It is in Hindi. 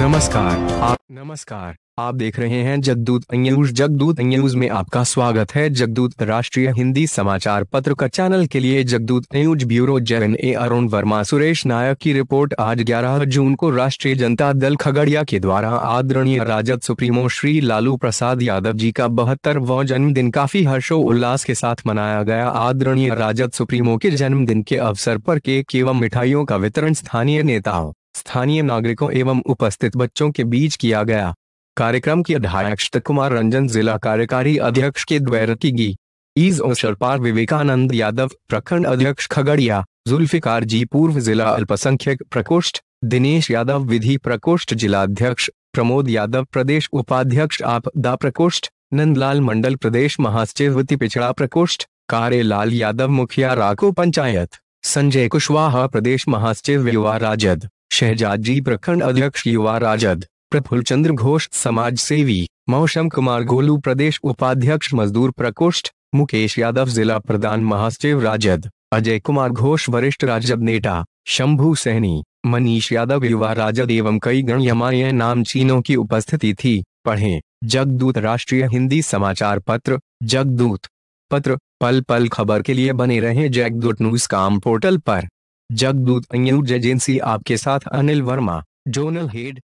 नमस्कार आप नमस्कार आप देख रहे हैं जगदूत न्यूज जगदूत न्यूज में आपका स्वागत है जगदूत राष्ट्रीय हिंदी समाचार पत्र का चैनल के लिए जगदूत न्यूज ब्यूरो जैन ए अरुण वर्मा सुरेश नायक की रिपोर्ट आज 11 जून को राष्ट्रीय जनता दल खगड़िया के द्वारा आदरणीय राजद सुप्रीमो श्री लालू प्रसाद यादव जी का बहत्तर व जन्मदिन काफी हर्षो उल्लास के साथ मनाया गया आदरणीय राजद सुप्रीमो के जन्मदिन के अवसर आरोप केक एवं मिठाइयों का वितरण स्थानीय नेताओं स्थानीय नागरिकों एवं उपस्थित बच्चों के बीच किया गया कार्यक्रम की अध्यक्ष कुमार रंजन जिला कार्यकारी अध्यक्ष के द्वैर की गई ईज अवसर पर विवेकानंद यादव प्रखंड अध्यक्ष खगड़िया जुल्फिकार जी पूर्व जिला अल्पसंख्यक प्रकोष्ठ दिनेश यादव विधि प्रकोष्ठ जिलाध्यक्ष प्रमोद यादव प्रदेश उपाध्यक्ष आपदा प्रकोष्ठ नंदलाल मंडल प्रदेश महासचिव पिछड़ा प्रकोष्ठ लाल यादव मुखिया राको पंचायत संजय कुशवाहा प्रदेश महासचिव युवा राजद शहजादी प्रखंड अध्यक्ष युवा राजद प्रफुल चंद्र घोष समाज सेवी मौसम कुमार गोलू प्रदेश उपाध्यक्ष मजदूर प्रकोष्ठ मुकेश यादव जिला प्रधान महासचिव राजद अजय कुमार घोष वरिष्ठ राजद नेता शंभू सहनी मनीष यादव युवा राजद एवं कई गणमान्य नामचीनों की उपस्थिति थी पढ़ें जगदूत राष्ट्रीय हिंदी समाचार पत्र जगदूत पत्र पल पल खबर के लिए बने रहें जगदूत न्यूज काम पोर्टल पर जगदूत न्यूज एजेंसी आपके साथ अनिल वर्मा जोनल हेड